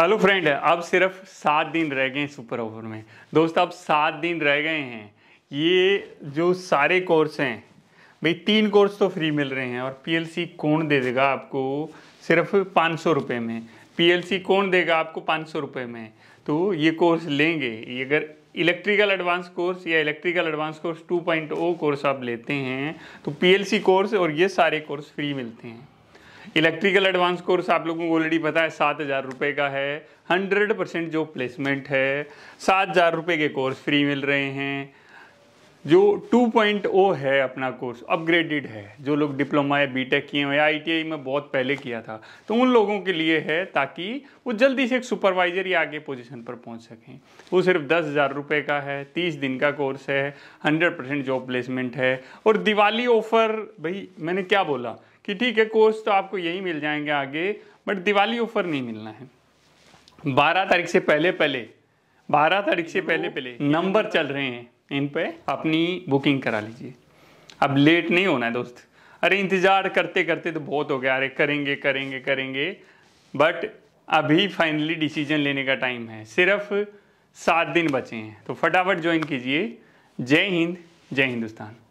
hello friend अब सिर्फ सात दिन रह गए हैं सुपर ओवर में दोस्त अब सात दिन रह गए हैं ये जो सारे कोर्स हैं भाई तीन कोर्स तो फ्री मिल रहे हैं और पीएलसी कौन दे देगा आपको सिर्फ पाँच सौ रुपये में पीएलसी कौन देगा आपको पाँच सौ रुपये में तो ये कोर्स लेंगे ये अगर इलेक्ट्रिकल एडवांस कोर्स या इलेक्ट्रिकल एडवांस कोर्स 2.0 कोर्स आप लेते हैं तो पीएलसी कोर्स और ये सारे कोर्स फ्री मिलते हैं इलेक्ट्रिकल एडवांस कोर्स आप लोगों को ऑलरेडी पता है सात हज़ार रुपये का है हंड्रेड परसेंट जो प्लेसमेंट है सात हज़ार रुपये के कोर्स फ्री मिल रहे हैं जो 2.0 है अपना कोर्स अपग्रेडेड है जो लोग डिप्लोमा या बीटेक किए हैं या आईटीआई में बहुत पहले किया था तो उन लोगों के लिए है ताकि वो जल्दी से एक सुपरवाइजर या आगे पोजीशन पर पहुंच सकें वो सिर्फ दस हज़ार रुपये का है तीस दिन का कोर्स है हंड्रेड परसेंट जॉब प्लेसमेंट है और दिवाली ऑफ़र भाई मैंने क्या बोला कि ठीक है कोर्स तो आपको यही मिल जाएंगे आगे बट दिवाली ऑफ़र नहीं मिलना है बारह तारीख से पहले पहले बारह तारीख से पहले पहले नंबर चल रहे हैं इन पे अपनी बुकिंग करा लीजिए अब लेट नहीं होना है दोस्त अरे इंतज़ार करते करते तो बहुत हो गया अरे करेंगे करेंगे करेंगे बट अभी फाइनली डिसीजन लेने का टाइम है सिर्फ सात दिन बचे हैं तो फटाफट ज्वाइन कीजिए जय हिंद जय हिंदुस्तान